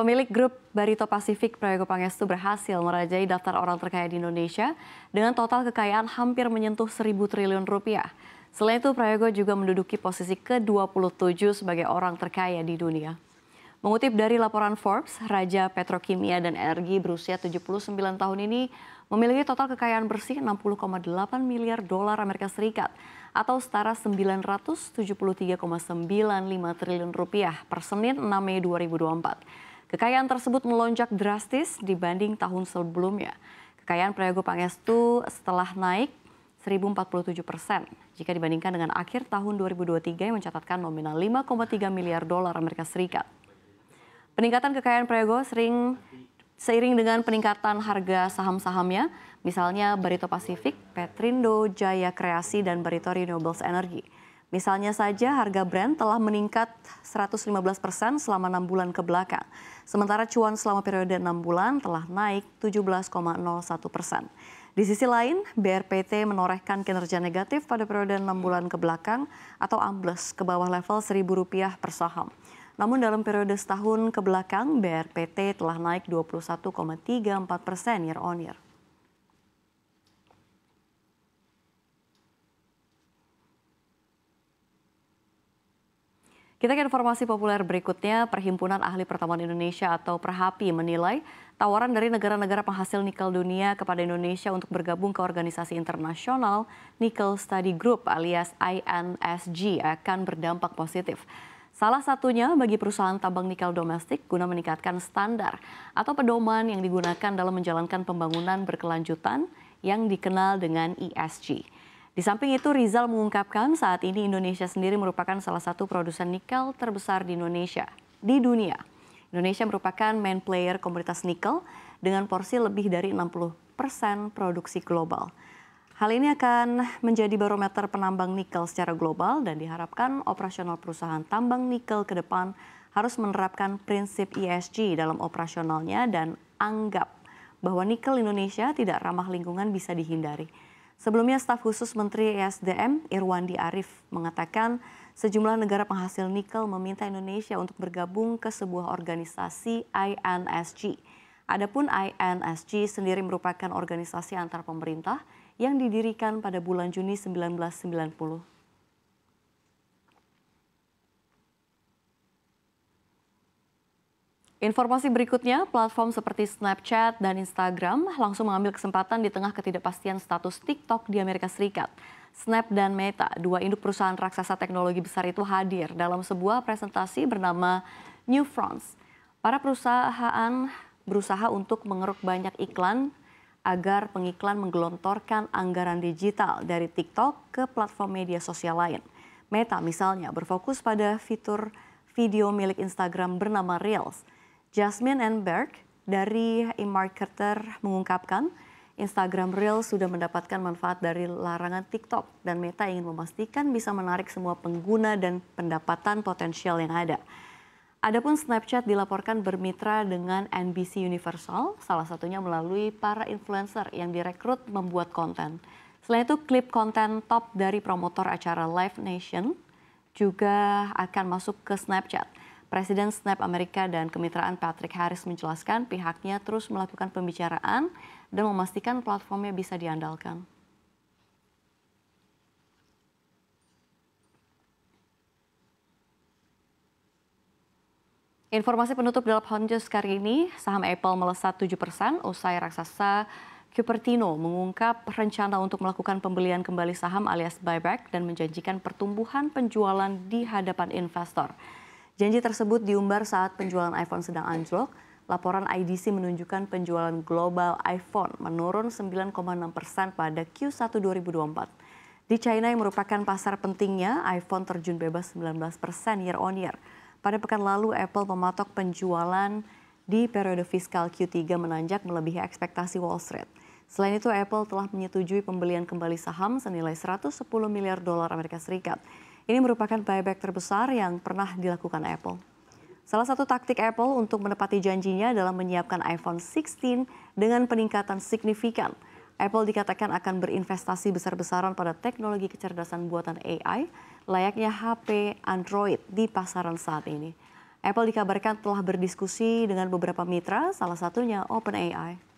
Pemilik grup Barito Pacific Prayogo Pangestu berhasil merajai daftar orang terkaya di Indonesia dengan total kekayaan hampir menyentuh 1.000 triliun rupiah. Selain itu, Prayogo juga menduduki posisi ke-27 sebagai orang terkaya di dunia. Mengutip dari laporan Forbes, Raja Petrokimia dan Energi berusia 79 tahun ini memiliki total kekayaan bersih 60,8 miliar dolar Amerika Serikat atau setara 973,95 triliun rupiah per Senin 6 Mei 2024. Kekayaan tersebut melonjak drastis dibanding tahun sebelumnya. Kekayaan Prayogo Pangestu setelah naik 1.047 persen jika dibandingkan dengan akhir tahun 2023 yang mencatatkan nominal 5,3 miliar dolar Amerika Serikat. Peningkatan kekayaan Prayogo sering seiring dengan peningkatan harga saham-sahamnya, misalnya Barito Pacific, Petrindo, Jaya Kreasi, dan Barito Renewables Energy. Misalnya saja harga brand telah meningkat 115 persen selama 6 bulan ke belakang. Sementara cuan selama periode 6 bulan telah naik 17,01 persen. Di sisi lain, BRPT menorehkan kinerja negatif pada periode 6 bulan ke belakang atau ambles ke bawah level Rp1.000 per saham. Namun dalam periode setahun ke belakang, BRPT telah naik 21,34 persen year on year. Kita ke informasi populer berikutnya, Perhimpunan Ahli Pertambangan Indonesia atau Perhapi menilai tawaran dari negara-negara penghasil nikel dunia kepada Indonesia untuk bergabung ke organisasi internasional Nickel Study Group alias INSG akan berdampak positif. Salah satunya bagi perusahaan tambang nikel domestik guna meningkatkan standar atau pedoman yang digunakan dalam menjalankan pembangunan berkelanjutan yang dikenal dengan ESG. Di samping itu, Rizal mengungkapkan saat ini Indonesia sendiri merupakan salah satu produsen nikel terbesar di Indonesia, di dunia. Indonesia merupakan main player komunitas nikel dengan porsi lebih dari 60 persen produksi global. Hal ini akan menjadi barometer penambang nikel secara global dan diharapkan operasional perusahaan tambang nikel ke depan harus menerapkan prinsip ESG dalam operasionalnya dan anggap bahwa nikel Indonesia tidak ramah lingkungan bisa dihindari. Sebelumnya staf khusus Menteri ESDM Irwandi Arif mengatakan sejumlah negara penghasil nikel meminta Indonesia untuk bergabung ke sebuah organisasi INSG. Adapun INSG sendiri merupakan organisasi antar pemerintah yang didirikan pada bulan Juni 1990. Informasi berikutnya, platform seperti Snapchat dan Instagram langsung mengambil kesempatan di tengah ketidakpastian status TikTok di Amerika Serikat. Snap dan Meta, dua induk perusahaan raksasa teknologi besar itu hadir dalam sebuah presentasi bernama New Fronts. Para perusahaan berusaha untuk mengeruk banyak iklan agar pengiklan menggelontorkan anggaran digital dari TikTok ke platform media sosial lain. Meta misalnya berfokus pada fitur video milik Instagram bernama Reels – Jasmine and Berg dari eMarketer mengungkapkan Instagram Reel sudah mendapatkan manfaat dari larangan TikTok dan Meta ingin memastikan bisa menarik semua pengguna dan pendapatan potensial yang ada. Adapun Snapchat dilaporkan bermitra dengan NBC Universal, salah satunya melalui para influencer yang direkrut membuat konten. Selain itu, klip konten top dari promotor acara Live Nation juga akan masuk ke Snapchat. Presiden Snap Amerika dan kemitraan Patrick Harris menjelaskan pihaknya terus melakukan pembicaraan dan memastikan platformnya bisa diandalkan. Informasi penutup dalam Honjus kali ini, saham Apple melesat 7 persen usai raksasa Cupertino mengungkap rencana untuk melakukan pembelian kembali saham alias buyback dan menjanjikan pertumbuhan penjualan di hadapan investor. Janji tersebut diumbar saat penjualan iPhone sedang anjlok. Laporan IDC menunjukkan penjualan global iPhone menurun 9,6 persen pada Q1 2024. Di China yang merupakan pasar pentingnya, iPhone terjun bebas 19 persen year on year. Pada pekan lalu, Apple mematok penjualan di periode fiskal Q3 menanjak melebihi ekspektasi Wall Street. Selain itu, Apple telah menyetujui pembelian kembali saham senilai 110 miliar dolar Amerika Serikat ini merupakan buyback terbesar yang pernah dilakukan Apple. Salah satu taktik Apple untuk menepati janjinya dalam menyiapkan iPhone 16 dengan peningkatan signifikan. Apple dikatakan akan berinvestasi besar-besaran pada teknologi kecerdasan buatan AI, layaknya HP Android di pasaran saat ini. Apple dikabarkan telah berdiskusi dengan beberapa mitra, salah satunya OpenAI.